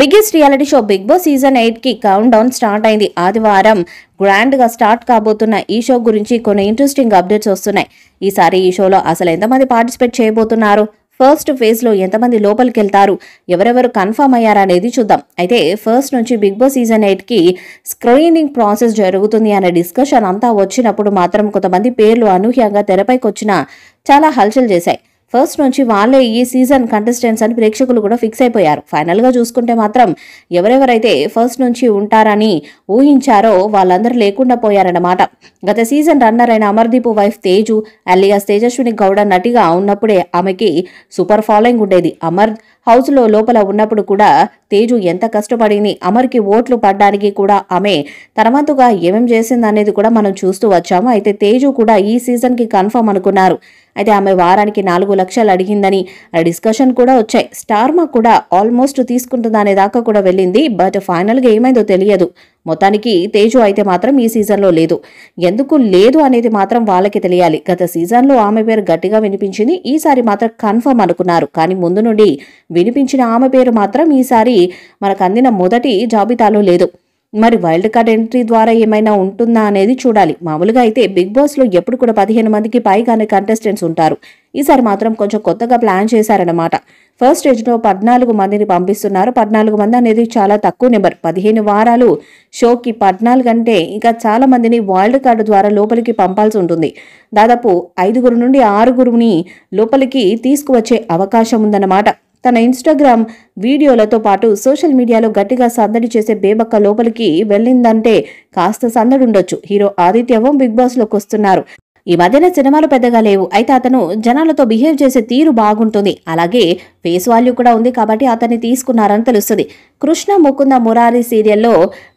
biggest reality show Big Boss season ఎయిట్కి countdown start అయింది ఆదివారం గ్రాండ్గా స్టార్ట్ కాబోతున్న ఈ షో గురించి కొన్ని ఇంట్రెస్టింగ్ అప్డేట్స్ వస్తున్నాయి ఈసారి ఈ షోలో అసలు ఎంతమంది పార్టిసిపేట్ చేయబోతున్నారు ఫస్ట్ లో ఎంతమంది లోపలికి వెళ్తారు ఎవరెవరు కన్ఫర్మ్ అయ్యారనేది చూద్దాం అయితే ఫస్ట్ నుంచి బిగ్ బాస్ సీజన్ ఎయిట్కి స్క్రీనింగ్ ప్రాసెస్ జరుగుతుంది అనే డిస్కషన్ అంతా వచ్చినప్పుడు మాత్రం కొంతమంది పేర్లు అనూహ్యంగా తెరపైకి వచ్చినా చాలా హల్చల్ చేశాయి ఫస్ట్ నుంచి వాళ్ళే ఈ సీజన్ కంటెస్టెంట్స్ అని ప్రేక్షకులు కూడా ఫిక్స్ అయిపోయారు ఫైనల్గా చూసుకుంటే మాత్రం ఎవరెవరైతే ఫస్ట్ నుంచి ఉంటారని ఊహించారో వాళ్ళందరూ లేకుండా పోయారన్నమాట గత సీజన్ రన్నర్ అయిన అమర్దీప్ వైఫ్ తేజు అలియాస్ తేజస్విని గౌడ నటిగా ఉన్నప్పుడే ఆమెకి సూపర్ ఫాలోయింగ్ ఉండేది అమర్ హౌస్లో లోపల ఉన్నప్పుడు కూడా తేజు ఎంత కష్టపడింది అమర్కి ఓట్లు పడ్డానికి కూడా ఆమె తర్వాతగా ఏమేం చేసిందనేది కూడా మనం చూస్తూ వచ్చాము అయితే తేజు కూడా ఈ సీజన్కి కన్ఫర్మ్ అనుకున్నారు అయితే ఆమె వారానికి నాలుగు లక్షలు అడిగిందని డిస్కషన్ కూడా వచ్చాయి స్టార్మా కూడా ఆల్మోస్ట్ తీసుకుంటుందనే దాకా కూడా వెళ్ళింది బట్ ఫైనల్గా ఏమైందో తెలియదు మొత్తానికి తేజు అయితే మాత్రం ఈ సీజన్లో లేదు ఎందుకు లేదు అనేది మాత్రం వాళ్ళకి తెలియాలి గత సీజన్లో ఆమె పేరు గట్టిగా వినిపించింది ఈసారి మాత్రం కన్ఫర్మ్ అనుకున్నారు కానీ ముందు నుండి వినిపించిన ఆమె పేరు మాత్రం ఈసారి మనకు అందిన మొదటి జాబితాలో లేదు మరి వైల్డ్ కార్డ్ ఎంట్రీ ద్వారా ఏమైనా ఉంటుందా అనేది చూడాలి మామూలుగా అయితే బిగ్ బాస్లో ఎప్పుడు కూడా పదిహేను మందికి పైగానే కంటెస్టెంట్స్ ఉంటారు ఈసారి మాత్రం కొంచెం కొత్తగా ప్లాన్ చేశారనమాట ఫస్ట్ స్టేజ్లో పద్నాలుగు మందిని పంపిస్తున్నారు పద్నాలుగు మంది అనేది చాలా తక్కువ నెంబర్ పదిహేను వారాలు షోకి పద్నాలుగు అంటే ఇంకా చాలా మందిని వరల్డ్ కార్డు ద్వారా లోపలికి పంపాల్సి ఉంటుంది దాదాపు ఐదుగురు నుండి ఆరుగురుని లోపలికి తీసుకువచ్చే అవకాశం ఉందన్నమాట తన ఇన్స్టాగ్రామ్ వీడియోలతో పాటు సోషల్ మీడియాలో గట్టిగా సందడి చేసే బేబక్క లోపలికి వెళ్ళిందంటే కాస్త సందడి ఉండొచ్చు హీరో ఆదిత్యవం బిగ్ బాస్లోకి వస్తున్నారు ఈ మధ్యన సినిమాలు పెద్దగా లేవు అయితే అతను జనాలతో బిహేవ్ చేసే తీరు బాగుంటుంది అలాగే ఫేస్ వాల్యూ కూడా ఉంది కాబట్టి అతన్ని తీసుకున్నారని తెలుస్తుంది కృష్ణ ముకుంద మురారి సీరియల్లో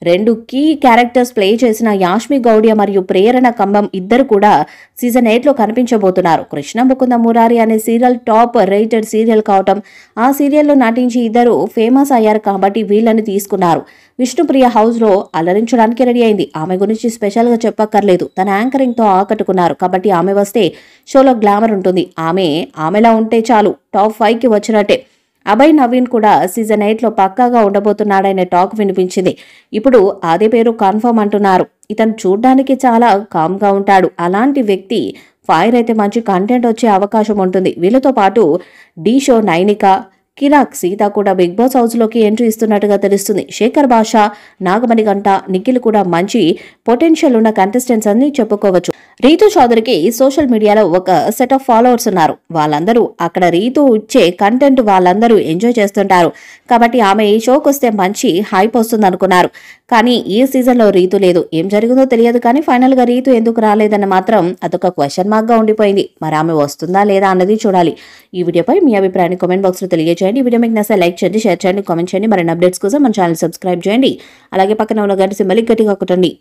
రెండు కీ క్యారెక్టర్స్ ప్లే చేసిన యాష్మి గౌడ్య మరియు ప్రేరణ కంబం ఇద్దరు కూడా సీజన్ ఎయిట్లో కనిపించబోతున్నారు కృష్ణ ముకుంద మురారి అనే సీరియల్ టాప్ రేటెడ్ సీరియల్ కావటం ఆ సీరియల్లో నటించి ఇద్దరు ఫేమస్ అయ్యారు కాబట్టి వీళ్ళని తీసుకున్నారు విష్ణుప్రియ హౌస్లో అలరించడానికి రెడీ అయింది ఆమె గురించి స్పెషల్గా చెప్పక్కర్లేదు తన యాంకరింగ్తో ఆకట్టుకున్నారు కాబట్టి ఆమె వస్తే షోలో గ్లామర్ ఉంటుంది ఆమె ఆమెలా ఉంటే చాలు టాప్ ఫైవ్కి వచ్చినట్టే అభయ్ నవీన్ కూడా సీజన్ లో పక్కాగా ఉండబోతున్నాడనే టాక్ వినిపించింది ఇప్పుడు అదే పేరు కన్ఫర్మ్ అంటున్నారు ఇతను చూడ్డానికి చాలా కామ్ గా ఉంటాడు అలాంటి వ్యక్తి ఫైర్ అయితే మంచి కంటెంట్ వచ్చే అవకాశం ఉంటుంది వీళ్ళతో పాటు డీ షో నైనిక కిరాక్ సీత కూడా బిగ్ బాస్ హౌస్లోకి ఎంట్రీ ఇస్తున్నట్టుగా తెలుస్తుంది శేఖర్ భాష నాగమణి గంట నిఖిల్ కూడా మంచి పొటెన్షియల్ ఉన్న కంటెస్టెంట్స్ అని చెప్పుకోవచ్చు రీతు చౌదరికి సోషల్ మీడియాలో ఒక సెట్ ఆఫ్ ఫాలోవర్స్ ఉన్నారు వాళ్ళందరూ అక్కడ రీతు ఇచ్చే కంటెంట్ వాళ్ళందరూ ఎంజాయ్ చేస్తుంటారు కాబట్టి ఆమె ఈ షోకి వస్తే మంచి హైప్ వస్తుంది అనుకున్నారు కానీ ఈ సీజన్లో రీతు లేదు ఏం జరిగిందో తెలియదు కానీ ఫైనల్గా రీతు ఎందుకు రాలేదని మాత్రం అదొక క్వశ్చన్ గా ఉండిపోయింది మరి ఆమె వస్తుందా లేదా అన్నది చూడాలి ఈ వీడియోపై మీ అభిప్రాయాన్ని కామెంట్ బాక్స్లో తెలియజేయండి వీడియో మీకు నచ్చే లైక్ చేయండి షేర్ చేయండి కామెంట్ చేయండి మరిన్ని అప్డేట్స్ కోసం మన ఛానల్ సబ్స్క్రైబ్ చేయండి అలాగే పక్కన ఉన్న గంట సింబలి గట్టిగా కొట్టండి